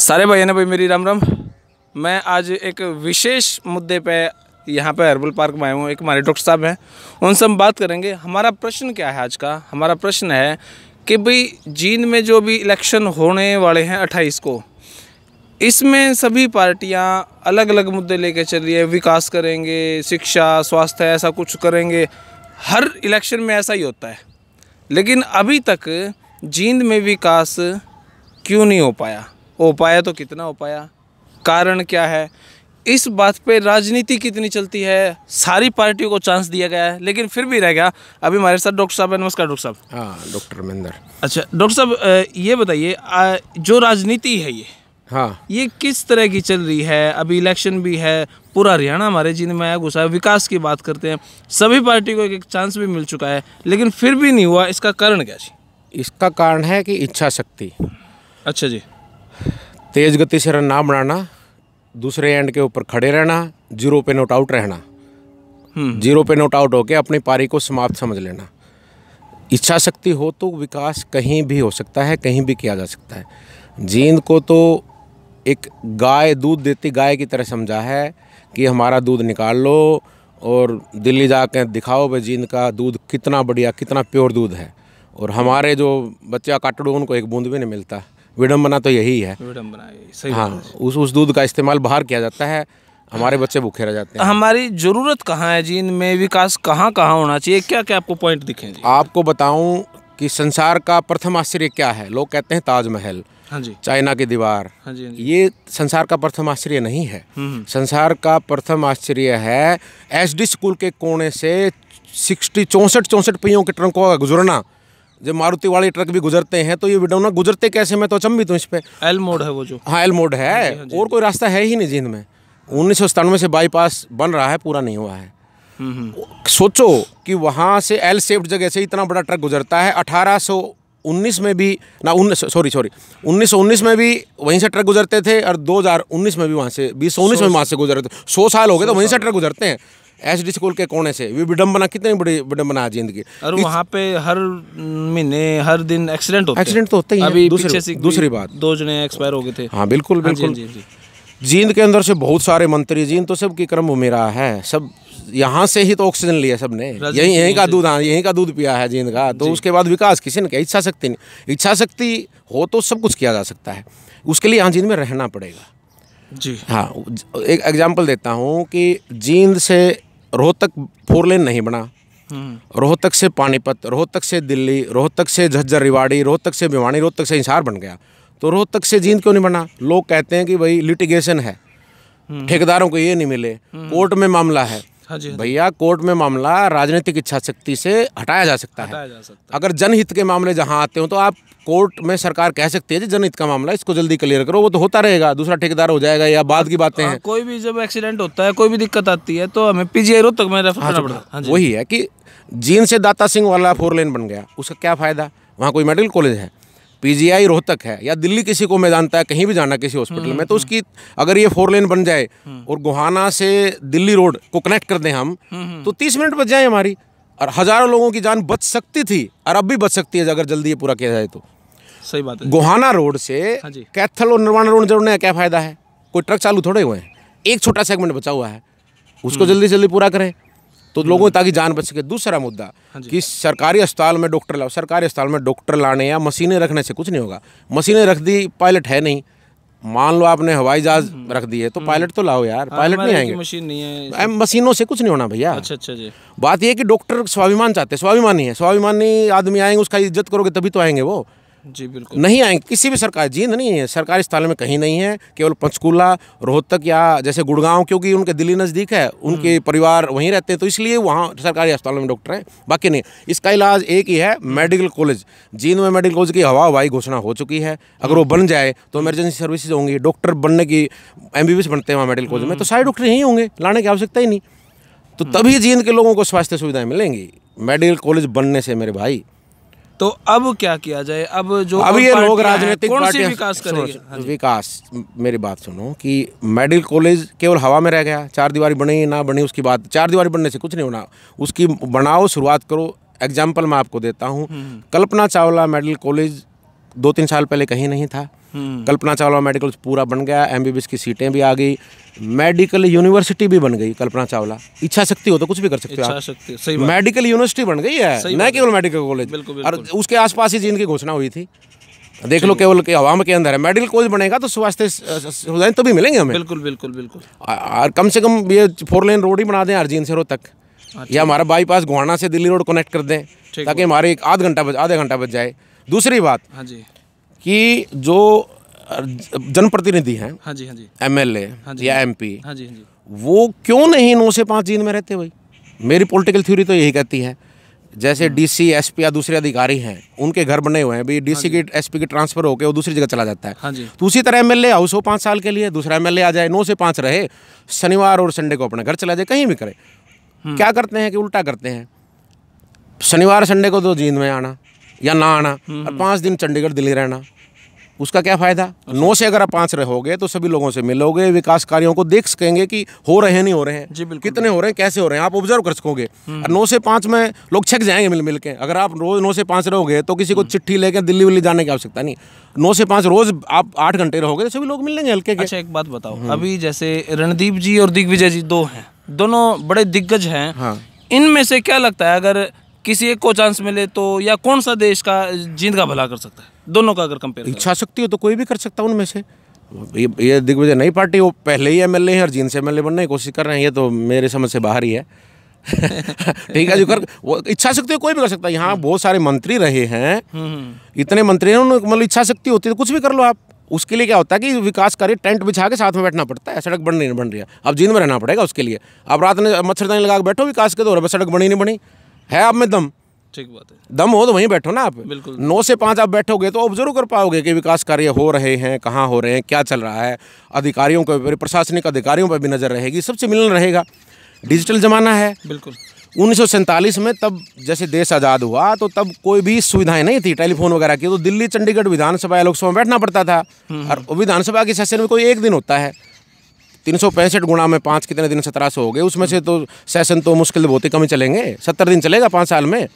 सारे भाई ने भाई मेरी राम राम मैं आज एक विशेष मुद्दे पे यहाँ पे हर्बल पार्क में आया हूँ एक हमारे डॉक्टर साहब हैं उनसे हम बात करेंगे हमारा प्रश्न क्या है आज का हमारा प्रश्न है कि भाई जीन में जो भी इलेक्शन होने वाले हैं अट्ठाईस को इसमें सभी पार्टियाँ अलग अलग मुद्दे लेके चल रही है विकास करेंगे शिक्षा स्वास्थ्य ऐसा कुछ करेंगे हर इलेक्शन में ऐसा ही होता है लेकिन अभी तक जींद में विकास क्यों नहीं हो पाया हो पाया तो कितना हो पाया कारण क्या है इस बात पे राजनीति कितनी चलती है सारी पार्टियों को चांस दिया गया है लेकिन फिर भी रह गया अभी हमारे साथ डॉक्टर साहब है नमस्कार डॉक्टर साहब हाँ डॉक्टर महेंद्र अच्छा डॉक्टर साहब ये बताइए जो राजनीति है ये हाँ ये किस तरह की चल रही है अभी इलेक्शन भी है पूरा हरियाणा हमारे जिन में आया घुसा विकास की बात करते हैं सभी पार्टी को एक, एक चांस भी मिल चुका है लेकिन फिर भी नहीं हुआ इसका कारण क्या जी इसका कारण है कि इच्छा शक्ति अच्छा जी तेज़ गति से रन ना बनाना दूसरे एंड के ऊपर खड़े रहना जीरो पे नोट आउट रहना जीरो हम्म। पे नोट आउट होकर अपनी पारी को समाप्त समझ लेना इच्छा शक्ति हो तो विकास कहीं भी हो सकता है कहीं भी किया जा सकता है जींद को तो एक गाय दूध देती गाय की तरह समझा है कि हमारा दूध निकाल लो और दिल्ली जा कर दिखाओ भाई जींद का दूध कितना बढ़िया कितना प्योर दूध है और हमारे जो बच्चा काटड़ू उनको एक बूंद भी नहीं मिलता विडम्बना तो यही है विडम्बना सही हाँ उस उस दूध का इस्तेमाल बाहर किया जाता है हमारे बच्चे भूखे रह जाते हैं हमारी ज़रूरत कहाँ है जी इनमें विकास कहाँ कहाँ होना चाहिए क्या क्या आपको पॉइंट दिखे आपको बताऊँ कि संसार का प्रथम आश्चर्य क्या है लोग कहते हैं ताजमहल हाँ जी चाइना की दीवार हाँ जी, हाँ जी। ये संसार का प्रथम आश्चर्य नहीं है हम्म, हम्म। संसार का प्रथम आश्चर्य है एसडी स्कूल के कोने से सिक्सटी चौंसठ चौंसठ पहियों के ट्रंकों का गुजरना जब मारुति वाले ट्रक भी गुजरते हैं तो ये विडौना गुजरते कैसे मैं तो अचंभित हूँ इस पर एल मोड है वो जो हाँ एल मोड है हाँ हाँ और कोई रास्ता है ही नहीं जींद में उन्नीस सौ सतानवे से बाईपास बन रहा है पूरा नहीं हुआ है हम्म, हम्म। सोचो कि वहाँ से एल सेफ्ट जगह से इतना बड़ा ट्रक गुजरता है अठारह सौ उन्नीस में भी ना उन्नीस सॉरी सॉरी उन्नीस सौ उन्नीस में भी वहीं से ट्रक गुजरते थे और दो हज़ार उन्नीस में भी वहाँ से बीस सौ उन्नीस में वहाँ से गुजरते थे सौ साल हो गए तो वहीं से ट्रक गुजरते हैं एस डी स्कूल के कोने से विडम्बना कितनी बड़ी विडम्बना है जिंदगी और वहाँ पे हर महीने हर दिन एक्सीडेंट होते एक्सीडेंट तो होते ही अभी दूसरी, दूसरी बात दो जने एक्सपायर हो गए थे हाँ बिल्कुल हाँ बिल्कुल हाँ हाँ जींद के अंदर से बहुत सारे मंत्री जींद तो सबकी कर्म भूमि रहा है सब यहाँ से ही तो ऑक्सीजन लिया सब ने यही यहीं का दूध यहीं का दूध पिया है जींद का तो उसके बाद विकास किसी ने क्या इच्छा शक्ति नहीं इच्छा शक्ति हो तो सब कुछ किया जा सकता है उसके लिए यहाँ जींद में रहना पड़ेगा जी हाँ एक एग्जाम्पल देता हूँ कि जींद से रोहतक फोर लेन नहीं बना हम्म। रोहतक से पानीपत रोहतक से दिल्ली रोहतक से झज्जर रिवाड़ी रोहतक से भिवानी रोहतक से हिसार बन गया तो रोहतक से जींद क्यों नहीं बना लोग कहते हैं कि भाई लिटिगेशन है हम्म। ठेकेदारों को ये नहीं मिले हम्म। कोर्ट में मामला है हाँ, हाँ जी भैया कोर्ट में मामला राजनीतिक इच्छा शक्ति से हटाया जा सकता हटाया है जा सकता अगर जनहित के मामले जहाँ आते हो तो आप कोर्ट में सरकार कह सकती है जी जनहित का मामला इसको जल्दी क्लियर करो वो तो होता रहेगा दूसरा ठेकेदार हो जाएगा या बाद की बातें हाँ, हैं कोई भी जब एक्सीडेंट होता है कोई भी दिक्कत आती है तो हमें पीजीआई रोड तक में रेफर करना हाँ पड़ता है वही है कि जीन से दाता सिंह वाला फोर लेन बन गया उसका क्या फायदा वहाँ कोई मेडिकल कॉलेज है पीजीआई रोहतक है या दिल्ली किसी को मैं जानता है कहीं भी जाना किसी हॉस्पिटल में तो हम्म, उसकी अगर ये फोर लेन बन जाए हम्म। और गुहाना से दिल्ली रोड को कनेक्ट कर दें हम हम्म, तो तीस मिनट बच जाए हमारी और हजारों लोगों की जान बच सकती थी और अब भी बच सकती है अगर जल्दी ये पूरा किया जाए तो सही बात है गुहाना रोड से हाँ कैथल और निर्माण रोड जोड़ने का क्या फायदा है कोई ट्रक चालू थोड़े हुए हैं एक छोटा सेगमेंट बचा हुआ है उसको जल्दी जल्दी पूरा करें तो हम्म। लोगों ताकि जान बच सके दूसरा मुद्दा हाँ कि सरकारी अस्पताल में डॉक्टर लाओ सरकारी अस्पताल में डॉक्टर लाने या मशीनें रखने से कुछ नहीं होगा मशीनें रख दी पायलट है नहीं मान लो आपने हवाई जहाज हम्म। रख दी है तो हम्म। पायलट तो लाओ यार हाँ, पायलट नहीं आएंगे मशीन नहीं है मशीनों से कुछ नहीं होना भैया अच्छा अच्छा जी बात यह कि डॉक्टर स्वाभिमान चाहते स्वाभिमानी है स्वाभिमानी आदमी आएंगे उसका इज्जत करोगे तभी तो आएंगे वो जी बिल्कुल नहीं आएंगे किसी भी सरकार जींद नहीं है सरकारी स्थान में कहीं नहीं है केवल पंचकूला रोहतक या जैसे गुड़गांव क्योंकि उनके दिल्ली नज़दीक है उनके हम्म। परिवार वहीं रहते हैं तो इसलिए वहाँ सरकारी अस्पतालों में डॉक्टर हैं बाकी नहीं इसका इलाज एक ही है मेडिकल कॉलेज जींद में मेडिकल कॉलेज की हवा हवाई घोषणा हो चुकी है अगर वो हम्म। बन जाए तो इमरजेंसी सर्विसेज होंगी डॉक्टर बनने की एम बनते हैं वहाँ मेडिकल कॉलेज में हम्म। तो सारे डॉक्टर यहीं होंगे लाने की आवश्यकता ही नहीं तो तभी जींद के लोगों को स्वास्थ्य सुविधाएं मिलेंगी मेडिकल कॉलेज बनने से मेरे भाई तो अब क्या किया जाए अब जो अब ये लोग राजनीतिक पार्टी विकास करेंगे हाँ विकास मेरी बात सुनो कि मेडिकल कॉलेज केवल हवा में रह गया चार दीवारी बनी ना बनी उसकी बात चार दीवारी बनने से कुछ नहीं होना उसकी बनाओ शुरुआत करो एग्जाम्पल मैं आपको देता हूँ हम्म। कल्पना चावला मेडिकल कॉलेज दो तीन साल पहले कहीं नहीं था हम्म। कल्पना चावला मेडिकल पूरा बन गया एम की सीटें भी आ गई मेडिकल यूनिवर्सिटी भी बन गई कल्पना चावला इच्छा शक्ति हो तो कुछ भी कर सकते हो आप सही मेडिकल यूनिवर्सिटी बन गई है न केवल मेडिकल कॉलेज और उसके आसपास ही की घोषणा हुई थी देख लो केवल के हवा में के अंदर है मेडिकल कॉलेज बनेगा तो स्वास्थ्य सुविधाएं तो भी मिलेंगे हमें बिल्कुल बिल्कुल बिल्कुल और कम से कम ये फोर लेन रोड ही बना दें अर्जीन से रोड तक अच्छा। या हमारा बाईपास गोहाना से दिल्ली रोड कनेक्ट कर दें ताकि हमारे एक आध घंटा आधा घंटा बच जाए दूसरी बात हाँ जी कि जो जनप्रतिनिधि हैं एम हाँ जी ए हाँ जी एमएलए हाँ या एम हाँ जी हाँ जी वो क्यों नहीं नौ से पाँच जींद में रहते भाई मेरी पॉलिटिकल थ्योरी तो यही कहती है जैसे डीसी एसपी या दूसरे अधिकारी हैं उनके घर बने हुए हैं भाई डीसी हाँ की एसपी की ट्रांसफर होकर वो दूसरी जगह चला जाता है हाँ जी तो उसी तरह एमएलए हाउस हो पाँच साल के लिए दूसरा एमएलए आ जाए नौ से पाँच रहे शनिवार और संडे को अपने घर चला जाए कहीं भी करे क्या करते हैं कि उल्टा करते हैं शनिवार संडे को तो जींद में आना या ना आना और पाँच दिन चंडीगढ़ दिल्ली रहना उसका क्या फ़ायदा नौ से अगर आप पाँच रहोगे तो सभी लोगों से मिलोगे विकास कार्यों को देख सकेंगे कि हो रहे हैं नहीं हो रहे हैं जी बिल्कुल कितने हो रहे हैं कैसे हो रहे हैं आप ऑब्जर्व कर सकोगे हम्म। नौ से पाँच में लोग छक जाएंगे मिल मिल के अगर आप रोज़ नौ से पाँच रहोगे तो किसी को हम्म। चिट्ठी लेके दिल्ली विल्ली जाने की आवश्यकता नहीं नौ से पाँच रोज़ आप आठ घंटे रहोगे तो सभी लोग मिलेंगे हल्के अच्छा एक बात बताओ हम्म। अभी जैसे रणदीप जी और दिग्विजय जी दो हैं दोनों बड़े दिग्गज हैं हाँ। इनमें से क्या लगता है अगर किसी एक को चांस मिले तो या कौन सा देश का जींद का भला कर सकता है दोनों का अगर कंपेयर इच्छा शक्ति हो तो कोई भी कर सकता है उनमें से ये ये दिग्विजय नई पार्टी वो पहले ही एम एल और जींद से एम एल बनने की कोशिश कर रहे हैं ये तो मेरे समझ से बाहर ही है ठीक है जो कर वो इच्छा शक्ति कोई भी कर सकता है यहाँ हम्म। बहुत सारे मंत्री रहे हैं हम्म, हम्म। इतने मंत्री हैं उनको मतलब इच्छा शक्ति होती है तो कुछ भी कर लो आप उसके लिए क्या होता है कि विकास कार्य टेंट बिछा के साथ में बैठना पड़ता है सड़क बन रही नहीं बन रही है अब जींद में रहना पड़ेगा उसके लिए अब रात में मच्छरदानी लगा के बैठो विकास के दौर में सड़क बनी नहीं बनी है आप में दम ठीक बात है दम हो तो वहीं बैठो ना आप बिल्कुल नौ से पाँच आप बैठोगे तो ऑब्जर्व कर पाओगे कि विकास कार्य हो रहे हैं कहाँ हो रहे हैं क्या चल रहा है अधिकारियों के प्रशासनिक अधिकारियों पर भी नज़र रहेगी सबसे मिलन रहेगा डिजिटल ज़माना है बिल्कुल उन्नीस में तब जैसे देश आज़ाद हुआ तो तब कोई भी सुविधाएं नहीं थी टेलीफोन वगैरह की तो दिल्ली चंडीगढ़ विधानसभा या लोकसभा में बैठना पड़ता था हम्म, और हम्म। विधानसभा के सेशन में कोई एक दिन होता है तीन सौ पैंसठ गुणा में पाँच कितने दिन सत्रह सौ हो गए उसमें से तो सेशन तो मुश्किल बहुत ही कम चलेंगे सत्तर दिन चलेगा पाँच साल में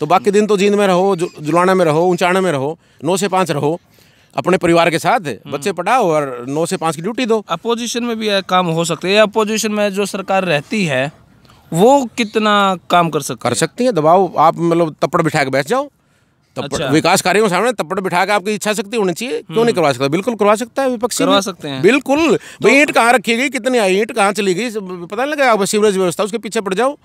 तो बाकी दिन तो जींद में रहो जुलाना में रहो ऊंचाना में रहो नौ से पाँच रहो अपने परिवार के साथ हम्म। बच्चे पढ़ाओ और नौ से पाँच की ड्यूटी दो अपोजिशन में भी काम हो सकते हैं अपोजिशन में जो सरकार रहती है वो कितना काम कर सकती कर सकती है दबाव आप मतलब तपड़ बिठा के बैठ जाओ अच्छा। विकास कार्यों के सामने तप्पड़ बिठा के आपकी इच्छा शक्ति होनी चाहिए क्यों नहीं हम्म। करवा सकता बिल्कुल करवा सकता है विपक्षी करवा सकते हैं बिल्कुल तो- भाई ईट कहाँ रखी गई कितनी आई ईट कहाँ चली गई पता नहीं लगा सीवरेज व्यवस्था उसके पीछे पड़ जाओ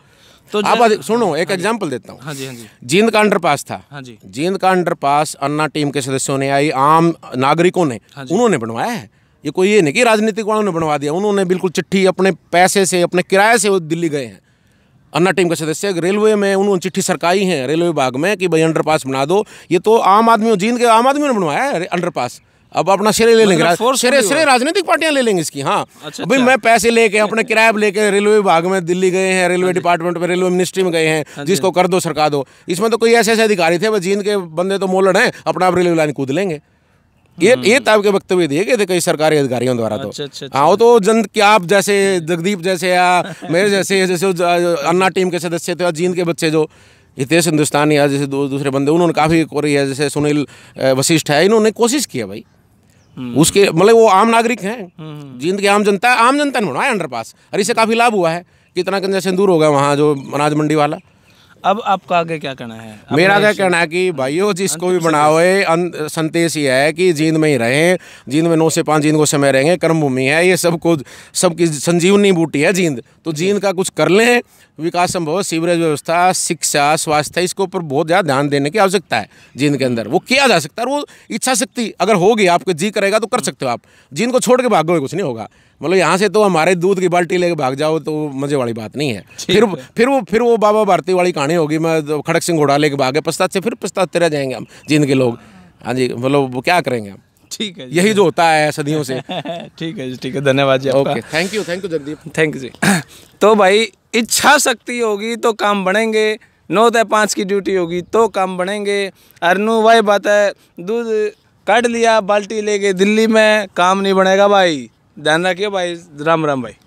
तो आप सुनो एक एग्जाम्पल हाँ देता हूँ हाँ जी हाँ जी जींद का अंडर पास था हाँ जी जींद का अंडर पास अन्ना टीम के सदस्यों ने आई आम नागरिकों ने हाँ उन्होंने बनवाया है ये कोई ये नहीं कि राजनीतिक वालों ने बनवा दिया उन्होंने बिल्कुल चिट्ठी अपने पैसे से अपने किराए से वो दिल्ली गए हैं अन्ना टीम के सदस्य रेलवे में उन्होंने चिट्ठी सरकाई है रेलवे विभाग में कि भाई अंडर बना दो ये तो आम आदमी जींद के आम आदमी ने बनवाया है अंडर अब अपना सिरे ले लेंगे मतलब सिरे सिरे राजनीतिक पार्टियां ले लेंगे इसकी हाँ अच्छा, भाई अच्छा। मैं पैसे लेके अपने किराया लेके रेलवे विभाग में दिल्ली गए हैं रेलवे हाँ डिपार्टमेंट में रेलवे मिनिस्ट्री में गए हैं हाँ जिसको हाँ कर दो सरकार दो इसमें तो कोई ऐसे ऐसे अधिकारी थे जींद के बंदे तो मोलड़ हैं अपना आप रेलवे लाइन कूद लेंगे ये हम्म। ये टाइप तो के वक्तव्य दिए गए थे कई सरकारी अधिकारियों द्वारा तो हाँ अच्छा, वो अच्छा, अच्छा। तो जन कि आप जैसे जगदीप जैसे या मेरे जैसे जैसे अन्ना टीम के सदस्य थे और जींद के बच्चे जो हितेश हिंदुस्तानी या जैसे दूसरे बंदे उन्होंने काफ़ी रही है जैसे सुनील वशिष्ठ है इन्होंने कोशिश की है भाई हम्म। उसके मतलब वो आम नागरिक हैं हम्म, जींद की आम जनता आम जनता ने बनवाया अंडर पास और इससे काफ़ी लाभ हुआ है कितना कंजेशन दूर होगा वहाँ जो अनाज मंडी वाला अब आपका आगे क्या कहना है मेरा क्या कहना है कि भाइयों जिसको भी बनाओ अं, संतेश ये है कि जींद में ही रहें जींद में नौ से पाँच जींद को समय रहेंगे कर्मभूमि है ये सबको सबकी संजीवनी बूटी है जींद तो जींद का कुछ कर लें विकास संभव सीवरेज व्यवस्था शिक्षा स्वास्थ्य इसके ऊपर बहुत ज़्यादा ध्यान देने की आवश्यकता है जींद के अंदर वो किया जा सकता है वो इच्छा शक्ति अगर होगी आपको जी करेगा तो कर सकते हो आप जींद को छोड़ के भागोगे कुछ नहीं होगा मतलब यहाँ से तो हमारे दूध की बाल्टी लेके भाग जाओ तो मजे वाली बात नहीं है फिर फिर वो फिर वो बाबा भारती वाली कहानी होगी मैं तो खड़क सिंह घोड़ा लेके भागे से फिर पछताते रह जाएंगे हम जींद के लोग हाँ जी मतलब क्या करेंगे हम ठीक है यही जो होता है सदियों से ठीक है जी ठीक है धन्यवाद जी okay thank you thank you Jagdeep thank you जी तो भाई इच्छा शक्ति होगी तो काम बढ़ेंगे नौ तय पाँच की ड्यूटी होगी तो काम बढ़ेंगे अरनू भाई बात है दूध काट लिया बाल्टी लेके दिल्ली में काम नहीं बनेगा भाई ध्यान रखिए भाई राम राम भाई